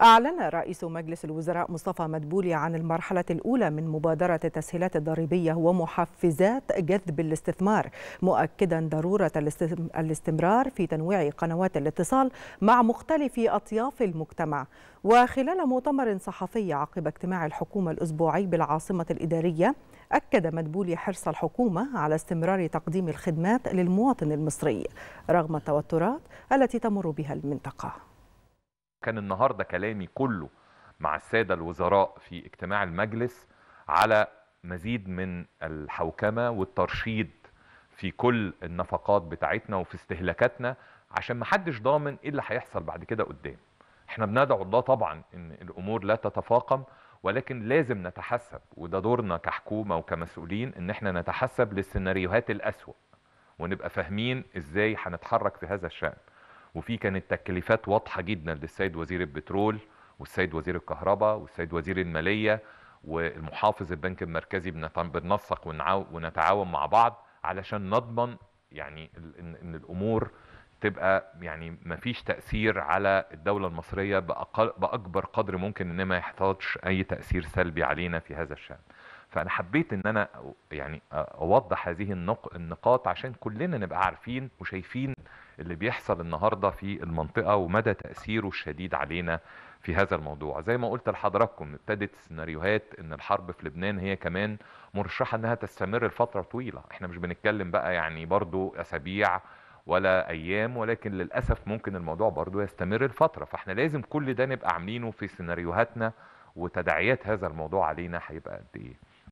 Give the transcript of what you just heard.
أعلن رئيس مجلس الوزراء مصطفى مدبولي عن المرحلة الأولى من مبادرة التسهيلات الضريبية ومحفزات جذب الاستثمار مؤكدا ضرورة الاستمرار في تنويع قنوات الاتصال مع مختلف أطياف المجتمع وخلال مؤتمر صحفي عقب اجتماع الحكومة الأسبوعي بالعاصمة الإدارية أكد مدبولي حرص الحكومة على استمرار تقديم الخدمات للمواطن المصري رغم التوترات التي تمر بها المنطقة كان النهارده كلامي كله مع الساده الوزراء في اجتماع المجلس على مزيد من الحوكمه والترشيد في كل النفقات بتاعتنا وفي استهلاكاتنا عشان ما حدش ضامن ايه اللي هيحصل بعد كده قدام احنا بندعو الله طبعا ان الامور لا تتفاقم ولكن لازم نتحسب وده دورنا كحكومه وكمسؤولين ان احنا نتحسب للسيناريوهات الاسوء ونبقى فاهمين ازاي هنتحرك في هذا الشان وفي كانت تكليفات واضحه جدا للسيد وزير البترول والسيد وزير الكهرباء والسيد وزير الماليه والمحافظ البنك المركزي بننسق ونتعاون مع بعض علشان نضمن يعني ان الامور تبقى يعني ما فيش تاثير على الدوله المصريه بأقل باكبر قدر ممكن ان ما يحتاجش اي تاثير سلبي علينا في هذا الشان فانا حبيت ان انا يعني اوضح هذه النقاط عشان كلنا نبقى عارفين وشايفين اللي بيحصل النهارده في المنطقه ومدى تاثيره الشديد علينا في هذا الموضوع زي ما قلت لحضراتكم ابتدت سيناريوهات ان الحرب في لبنان هي كمان مرشحه انها تستمر لفتره طويله احنا مش بنتكلم بقى يعني برضو اسابيع ولا ايام ولكن للاسف ممكن الموضوع برضو يستمر لفتره فاحنا لازم كل ده نبقى عاملينه في سيناريوهاتنا وتداعيات هذا الموضوع علينا هيبقى قد ايه